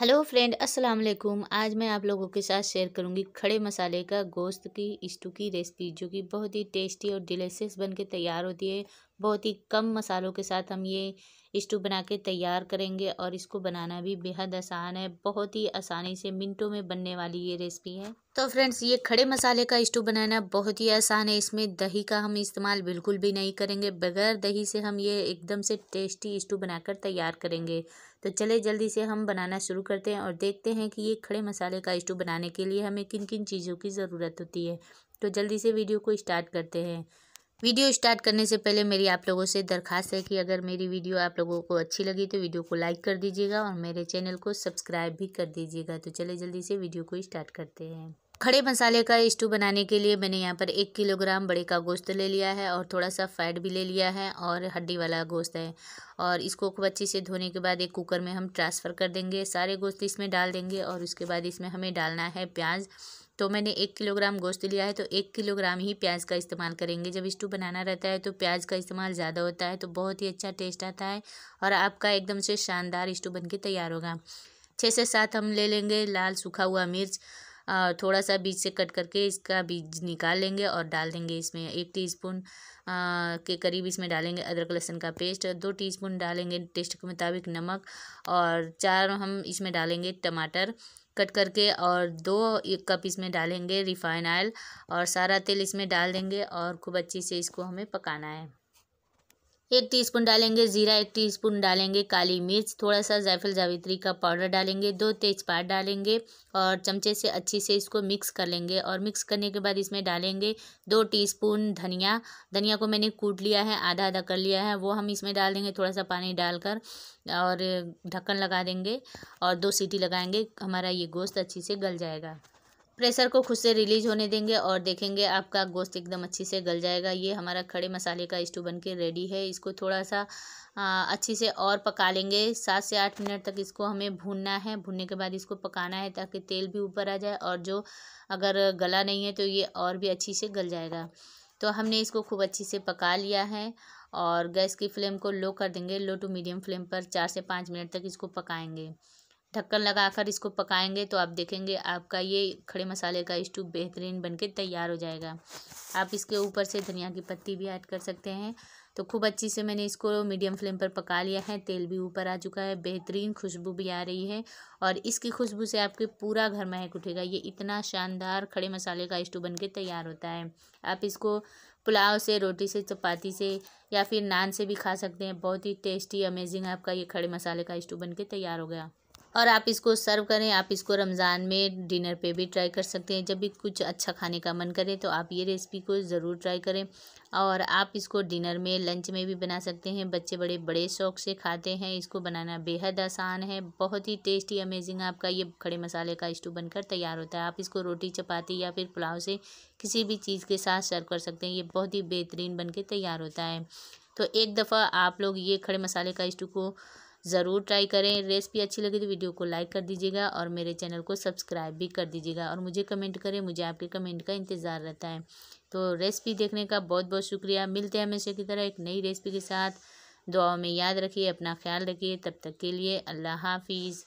hello friend अस्सलाम वालेकुम आज मैं आप लोगों के साथ शेयर करूंगी खड़े मसाले का गोश्त की स्टू की रेसिपी जो कि बहुत ही टेस्टी और डिलेसियस बन के तैयार होती है बहुत ही कम मसालों के साथ हम ये स्टू बना के तैयार करेंगे और इसको बनाना भी बेहद आसान है बहुत ही आसानी से मिनटों में बनने वाली ये रेसिपी है तो फ्रेंड्स ये खड़े मसाले का स्टू बनाना बहुत ही आसान है इसमें दही का हम इस्तेमाल बिल्कुल भी नहीं करेंगे बगैर दही से हम ये एकदम से टेस्टी स्टू बनाकर तैयार करेंगे तो चले जल्दी से हम बनाना शुरू करते हैं और देखते हैं कि ये खड़े मसाले का स्टू बनाने के लिए हमें किन किन चीज़ों की ज़रूरत होती है तो जल्दी से वीडियो को स्टार्ट करते हैं वीडियो स्टार्ट करने से पहले मेरी आप लोगों से दरखास्त है कि अगर मेरी वीडियो आप लोगों को अच्छी लगी तो वीडियो को लाइक कर दीजिएगा और मेरे चैनल को सब्सक्राइब भी कर दीजिएगा तो चले जल्दी से वीडियो को स्टार्ट करते हैं खड़े मसाले का स्टू बनाने के लिए मैंने यहाँ पर एक किलोग्राम बड़े का गोश्त ले लिया है और थोड़ा सा फैट भी ले लिया है और हड्डी वाला गोश्त है और इसको खूब अच्छे से धोने के बाद एक कुकर में हम ट्रांसफ़र कर देंगे सारे गोश्त इसमें डाल देंगे और उसके बाद इसमें हमें डालना है प्याज तो मैंने एक किलोग्राम गोश्त लिया है तो एक किलोग्राम ही प्याज का इस्तेमाल करेंगे जब स्टू बनाना रहता है तो प्याज का इस्तेमाल ज़्यादा होता है तो बहुत ही अच्छा टेस्ट आता है और आपका एकदम से शानदार स्टू बन के तैयार होगा छः से सात हम ले लेंगे लाल सूखा हुआ मिर्च थोड़ा सा बीज से कट करके इसका बीज निकाल लेंगे और डाल देंगे इसमें एक टीस्पून के करीब इसमें डालेंगे अदरक लहसुन का पेस्ट दो टीस्पून डालेंगे टेस्ट के मुताबिक नमक और चार हम इसमें डालेंगे टमाटर कट करके और दो एक कप इसमें डालेंगे रिफाइन ऑयल और सारा तेल इसमें डाल देंगे और खूब अच्छे से इसको हमें पकाना है एक टीस्पून डालेंगे ज़ीरा एक टीस्पून डालेंगे काली मिर्च थोड़ा सा जायफल जावित्री का पाउडर डालेंगे दो तेज़पात डालेंगे और चमचे से अच्छे से इसको मिक्स कर लेंगे और मिक्स करने के बाद इसमें डालेंगे दो टीस्पून धनिया धनिया को मैंने कूट लिया है आधा आधा कर लिया है वो हम इसमें डाल देंगे थोड़ा सा पानी डालकर और ढक्कन लगा देंगे और दो सीटी लगाएँगे हमारा ये गोश्त अच्छे से गल जाएगा प्रेशर को खुद से रिलीज होने देंगे और देखेंगे आपका गोश्त एकदम अच्छी से गल जाएगा ये हमारा खड़े मसाले का स्टू बन के रेडी है इसको थोड़ा सा अच्छी से और पका लेंगे सात से आठ मिनट तक इसको हमें भूनना है भूनने के बाद इसको पकाना है ताकि तेल भी ऊपर आ जाए और जो अगर गला नहीं है तो ये और भी अच्छी से गल जाएगा तो हमने इसको खूब अच्छी से पका लिया है और गैस की फ्लेम को लो कर देंगे लो टू मीडियम फ्लेम पर चार से पाँच मिनट तक इसको पकाएँगे ढक्कन लगाकर इसको पकाएंगे तो आप देखेंगे आपका ये खड़े मसाले का स्टू बेहतरीन बनके तैयार हो जाएगा आप इसके ऊपर से धनिया की पत्ती भी ऐड कर सकते हैं तो खूब अच्छी से मैंने इसको मीडियम फ्लेम पर पका लिया है तेल भी ऊपर आ चुका है बेहतरीन खुशबू भी आ रही है और इसकी खुशबू से आपके पूरा घर महक उठेगा ये इतना शानदार खड़े मसाले का स्टू बन के तैयार होता है आप इसको पुलाव से रोटी से चपाती से या फिर नान से भी खा सकते हैं बहुत ही टेस्टी अमेजिंग आपका ये खड़े मसाले का स्टू बन के तैयार हो गया और आप इसको सर्व करें आप इसको रमज़ान में डिनर पे भी ट्राई कर सकते हैं जब भी कुछ अच्छा खाने का मन करे तो आप ये रेसिपी को ज़रूर ट्राई करें और आप इसको डिनर में लंच में भी बना सकते हैं बच्चे बड़े बड़े शौक से खाते हैं इसको बनाना बेहद आसान है बहुत ही टेस्टी अमेजिंग आपका ये खड़े मसाले का स्टू बनकर तैयार होता है आप इसको रोटी चपाती या फिर पुलाव से किसी भी चीज़ के साथ सर्व कर सकते हैं ये बहुत ही बेहतरीन बन तैयार होता है तो एक दफ़ा आप लोग ये खड़े मसाले का स्टू को ज़रूर ट्राई करें रेसिपी अच्छी लगी तो वीडियो को लाइक कर दीजिएगा और मेरे चैनल को सब्सक्राइब भी कर दीजिएगा और मुझे कमेंट करें मुझे आपके कमेंट का इंतज़ार रहता है तो रेसिपी देखने का बहुत बहुत शुक्रिया मिलते हैं हमेशा की तरह एक नई रेसिपी के साथ दुआओं में याद रखिए अपना ख्याल रखिए तब तक के लिए अल्लाह हाफिज़